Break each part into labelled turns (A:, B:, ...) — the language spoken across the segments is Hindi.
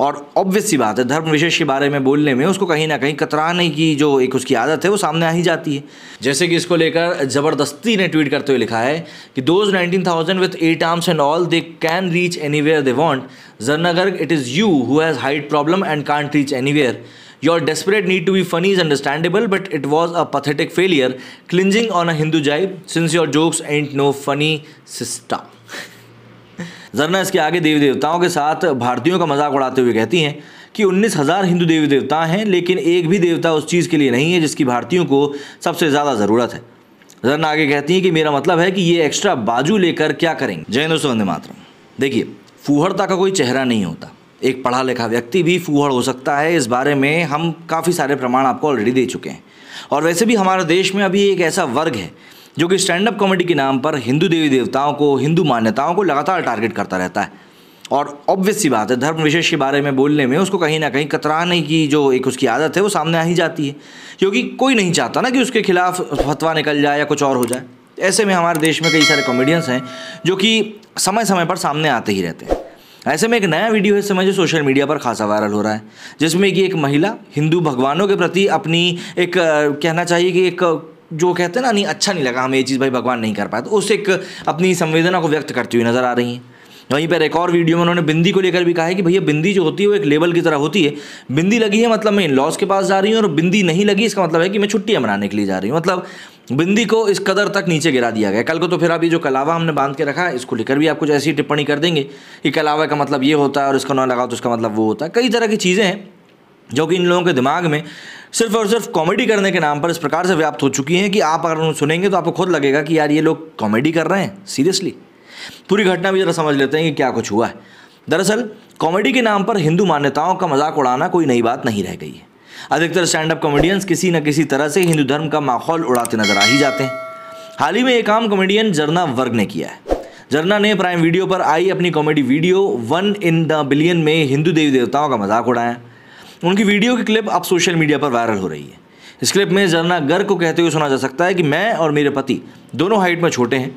A: और ऑब्वियस सी बात है धर्म विशेष के बारे में बोलने में उसको कहीं ना कहीं कतराने की जो एक उसकी आदत है वो सामने आ ही जाती है जैसे कि इसको लेकर ज़बरदस्ती ने ट्वीट करते हुए लिखा है कि those nineteen thousand with eight arms and all they can reach anywhere they want जरनगर it is you who has height problem and can't reach anywhere your desperate need to be funny is understandable but it was a pathetic failure clinging on a Hindu jibe since your jokes and no funny system जरना इसके आगे देवी देवताओं के साथ भारतीयों का मजाक उड़ाते हुए कहती हैं कि उन्नीस हज़ार हिंदू देवी देवता हैं लेकिन एक भी देवता उस चीज़ के लिए नहीं है जिसकी भारतीयों को सबसे ज़्यादा ज़रूरत है जरना आगे कहती हैं कि मेरा मतलब है कि ये एक्स्ट्रा बाजू लेकर क्या करेंगे जय दोस्तों वंदे मातरम देखिए फूहड़ता का कोई चेहरा नहीं होता एक पढ़ा लिखा व्यक्ति भी फूहड़ हो सकता है इस बारे में हम काफ़ी सारे प्रमाण आपको ऑलरेडी दे चुके हैं और वैसे भी हमारे देश में अभी एक ऐसा वर्ग है जो कि स्टैंड अप कॉमेडी के नाम पर हिंदू देवी देवताओं को हिंदू मान्यताओं को लगातार टारगेट करता रहता है और ऑब्वियस सी बात है धर्म विशेष के बारे में बोलने में उसको कहीं ना कहीं कतराने की जो एक उसकी आदत है वो सामने आ ही जाती है क्योंकि कोई नहीं चाहता ना कि उसके खिलाफ फतवा निकल जाए या कुछ और हो जाए ऐसे में हमारे देश में कई सारे कॉमेडियंस हैं जो कि समय समय पर सामने आते ही रहते हैं ऐसे में एक नया वीडियो है इस समय जो सोशल मीडिया पर खासा वायरल हो रहा है जिसमें कि एक महिला हिंदू भगवानों के प्रति अपनी एक कहना चाहिए कि एक जो कहते हैं ना नहीं अच्छा नहीं लगा हमें ये चीज़ भाई भगवान नहीं कर पाया तो उस एक अपनी संवेदना को व्यक्त करती हुई नज़र आ रही हैं वहीं पर एक और वीडियो में उन्होंने बिंदी को लेकर भी कहा है कि भैया बिंदी जो होती है वो एक लेबल की तरह होती है बिंदी लगी है मतलब मैं इन लॉस के पास जा रही हूँ और बिंदी नहीं लगी इसका मतलब है कि मैं छुट्टियाँ मनाने के लिए जा रही हूँ मतलब बिंदी को इस कदर तक नीचे गिरा दिया गया कल को तो फिर अभी जो कलावा हमने बांध के रखा है इसको लेकर भी आप कुछ ऐसी टिप्पणी कर देंगे कि कलावा का मतलब ये होता है और इसको ना लगाओ तो इसका मतलब वो होता है कई तरह की चीज़ें हैं जो कि इन लोगों के दिमाग में सिर्फ और सिर्फ कॉमेडी करने के नाम पर इस प्रकार से व्याप्त हो चुकी हैं कि आप अगर उन्हें सुनेंगे तो आपको खुद लगेगा कि यार ये लोग कॉमेडी कर रहे हैं सीरियसली पूरी घटना भी ज़रा समझ लेते हैं कि क्या कुछ हुआ है दरअसल कॉमेडी के नाम पर हिंदू मान्यताओं का मजाक उड़ाना कोई नई बात नहीं रह गई है अधिकतर स्टैंड अप कॉमेडियंस किसी न किसी तरह से हिंदू धर्म का माहौल उड़ाते नजर आ ही जाते हैं हाल ही में एक काम कॉमेडियन जरना वर्ग ने किया है जरना ने प्राइम वीडियो पर आई अपनी comedy video one in the billion में हिंदू देवी देवताओं का मजाक उड़ाया तो उनकी वीडियो की क्लिप अब सोशल मीडिया पर वायरल हो रही है इस क्लिप में झरना गर्ग को कहते हुए सुना जा सकता है कि मैं और मेरे पति दोनों हाइट में छोटे हैं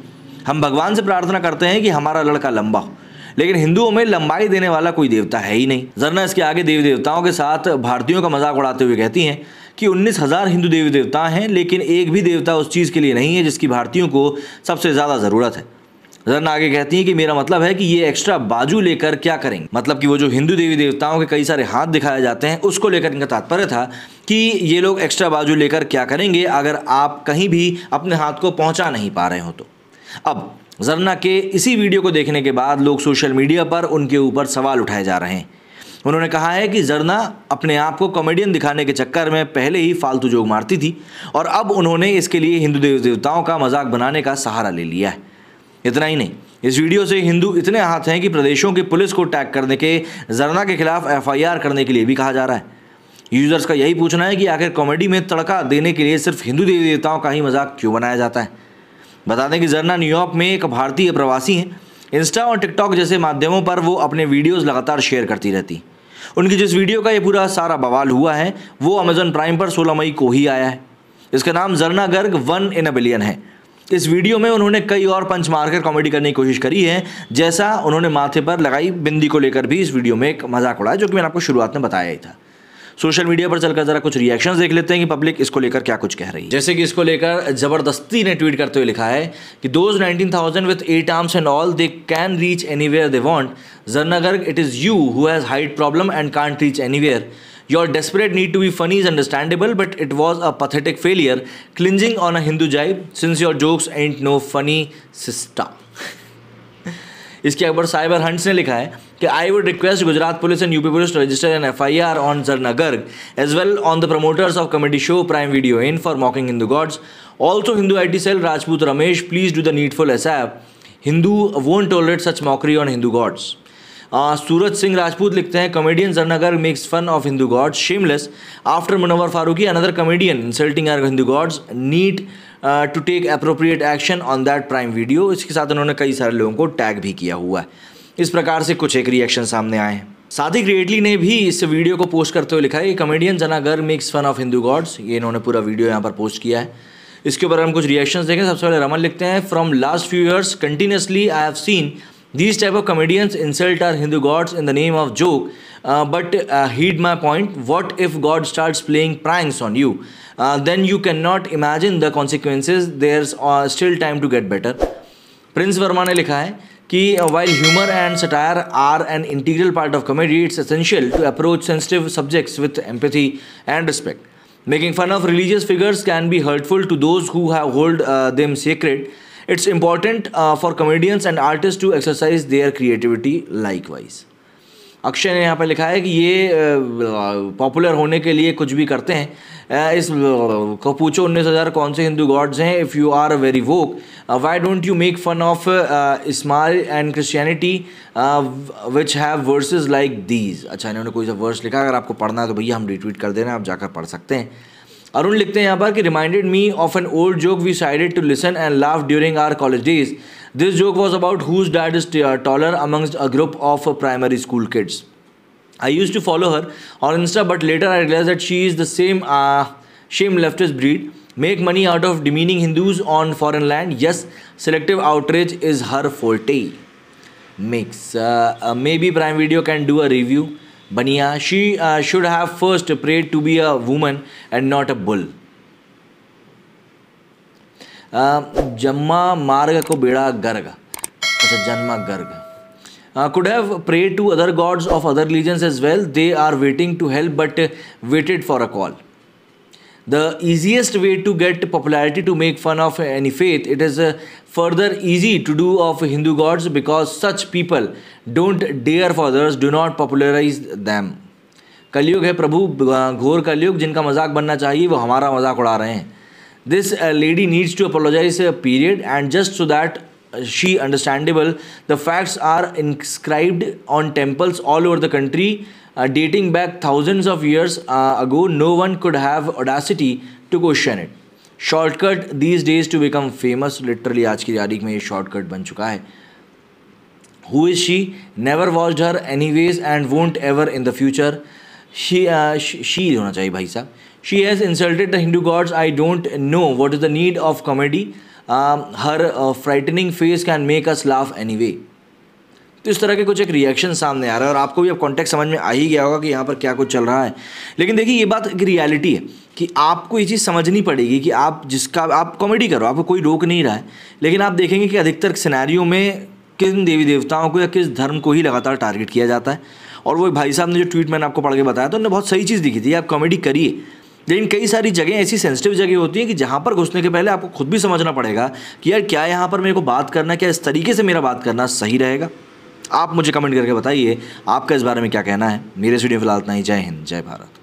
A: हम भगवान से प्रार्थना करते हैं कि हमारा लड़का लंबा हो लेकिन हिंदुओं में लंबाई देने वाला कोई देवता है ही नहीं जरना इसके आगे देवी देवताओं के साथ भारतीयों का मजाक उड़ाते हुए कहती हैं कि उन्नीस हज़ार हिंदू देवी देवता हैं लेकिन एक भी देवता उस चीज़ के लिए नहीं है जिसकी भारतीयों को सबसे ज़्यादा ज़रूरत है रन आगे कहती है कि मेरा मतलब है कि ये एक्स्ट्रा बाजू लेकर क्या करेंगे मतलब कि वो जो हिंदू देवी देवताओं के कई सारे हाथ दिखाए जाते हैं उसको लेकर इनका तात्पर्य था कि ये लोग एक्स्ट्रा बाजू लेकर क्या करेंगे अगर आप कहीं भी अपने हाथ को पहुंचा नहीं पा रहे हो तो अब जरना के इसी वीडियो को देखने के बाद लोग सोशल मीडिया पर उनके ऊपर सवाल उठाए जा रहे हैं उन्होंने कहा है कि जरना अपने आप को कॉमेडियन दिखाने के चक्कर में पहले ही फालतू जोग मारती थी और अब उन्होंने इसके लिए हिंदू देवी देवताओं का मजाक बनाने का सहारा ले लिया है इतना ही नहीं इस वीडियो से हिंदू इतने हाथ हैं कि प्रदेशों की पुलिस को टैग करने के जरना के खिलाफ एफआईआर करने के लिए भी कहा जा रहा है यूजर्स का यही पूछना है कि आखिर कॉमेडी में तड़का देने के लिए सिर्फ हिंदू देवी देवताओं का ही मजाक क्यों बनाया जाता है बता दें कि जरना न्यूयॉर्क में एक भारतीय प्रवासी हैं इंस्टा और टिकटॉक जैसे माध्यमों पर वो अपने वीडियोस लगातार शेयर करती रहती उनकी जिस वीडियो का ये पूरा सारा बवाल हुआ है वो अमेजन प्राइम पर 16 मई को ही आया है इसका नाम Zarna Garg one in a billion है इस वीडियो में उन्होंने कई और पंच मारकर कॉमेडी करने की कोशिश करी है जैसा उन्होंने माथे पर लगाई बिंदी को लेकर भी इस वीडियो में एक मजाक उड़ाया जो कि मैंने आपको शुरुआत में बताया ही था सोशल मीडिया पर चलकर जरा कुछ रिएक्शंस देख लेते हैं कि पब्लिक इसको लेकर क्या कुछ कह रही है जैसे कि इसको लेकर जबरदस्ती ने ट्वीट करते हुए लिखा है कि those nineteen thousand with eight arms and all they can reach anywhere they want जरनगर it is you who has height problem and can't reach anywhere Your desperate need to be funny is understandable, but it was a pathetic failure, clinging on a Hindu jibe since your jokes ain't no funny, sister. इसके अकबर साइबर हंट्स ने लिखा है कि I would request Gujarat police and UP police to register an F I R on जरनगर as well on the promoters of comedy show prime video in for mocking Hindu gods also Hindu I T cell Rajput Ramesh please do the needful as Hindu won't tolerate such mockery on Hindu gods Suraj Singh Rajput लिखते हैं कॉमेडियन जरनगर makes fun of Hindu gods shameless after manoeuvre Farooqui another comedian insulting our Hindu gods need to take appropriate action on that prime video इसके साथ उन्होंने कई सारे लोगों को टैग भी किया हुआ है इस प्रकार से कुछ एक रिएक्शन सामने आए हैं सादिक रेडली ने भी इस वीडियो को पोस्ट करते हुए लिखा है कॉमेडियन जनागर makes fun of Hindu gods ये इन्होंने पूरा वीडियो यहाँ पर पोस्ट किया है इसके ऊपर हम कुछ रिएक्शंस देखें सबसे पहले रमन लिखते हैं from last few years continuously I have seen These type of comedians insult our Hindu gods in the name of joke. Uh, but uh, heed my point. What if God starts playing pranks on you? Uh, then you cannot imagine the consequences. There's uh, still time to get better. Prince Verma ने लिखा है while humor and satire are an integral part of comedy, it's essential to approach sensitive subjects with empathy and respect. Making fun of religious figures can be hurtful to those who have hold uh, them sacred. It's important for comedians and artist to exercise their creativity likewise Akshay ने यहाँ पर लिखा है कि ये पॉपुलर होने के लिए कुछ भी करते हैं इस को पूछो उन्नीस हज़ार कौन से हिंदू गॉड्स हैं if you are very woke why don't you make fun of इस्माइल and Christianity which have verses like these अच्छा इन्होंने कोई सा वर्स लिखा अगर आपको पढ़ना है तो भैया हम रिट्वीट कर देना आप जाकर पढ़ सकते हैं अरुण लिखते हैं यहाँ पर कि reminded me of an old joke we sided to listen and laugh during our college days this joke was about whose dad is taller amongst a group of primary school kids I used to follow her on Insta, but later I realized that she is the same uh, leftist breed. Make money out of demeaning Hindus on foreign land. Yes, selective outrage is her forte. Mix. Uh, uh, maybe Prime Video can do a review. बनिया she should have first prayed to be a woman and not a bull जम्मा मार्ग को बेड़ा गर्ग अच्छा जन्मा गर्ग could have prayed to other gods of other religions as well they are waiting to help but waited for a call the easiest way to get popularity to make fun of any faith it is further easy to do of Hindu gods because such people don't dare fathers do not popularize them कलयुग है प्रभु घोर कलयुग जिनका मजाक बनना चाहिए वो हमारा मजाक उड़ा रहे हैं this lady needs to apologize period and just so that she understandable the facts are inscribed on temples all over the country dating back thousands of years ago no one could have audacity to question it shortcut these days to become famous literally आज की तारीख में ये शॉर्टकट बन चुका है who is she never was her any ways and won't ever in the future she she होना चाहिए भाई साहब she has insulted the Hindu gods I don't know what is the need of comedy her frightening face can make us laugh any way तो इस तरह के कुछ एक रिएक्शन सामने आ रहा है और आपको भी अब कॉन्टेक्ट समझ में आ ही गया होगा कि यहाँ पर क्या कुछ चल रहा है लेकिन देखिए ये बात एक रियलिटी है कि आपको ये चीज़ समझनी पड़ेगी कि आप जिसका आप कॉमेडी करो आपको कोई रोक नहीं रहा है लेकिन आप देखेंगे कि अधिकतर सिनारियों में किन देवी देवताओं को या किस धर्म को ही लगातार टारगेट किया जाता है और वो भाई साहब ने जो ट्वीट मैंने आपको पढ़ के बताया तो उन्होंने बहुत सही चीज़ दिखी थी आप कॉमेडी करिए लेकिन कई सारी जगह ऐसी सेंसिटिव जगह होती हैं कि जहाँ पर घुसने के पहले आपको खुद भी समझना पड़ेगा कि यार क्या यहाँ पर मेरे को बात करना क्या इस तरीके से मेरा बात करना सही रहेगा आप मुझे कमेंट करके बताइए आपका इस बारे में क्या कहना है मेरे इस वीडियो फिलहाल इतना ही जय हिंद जय भारत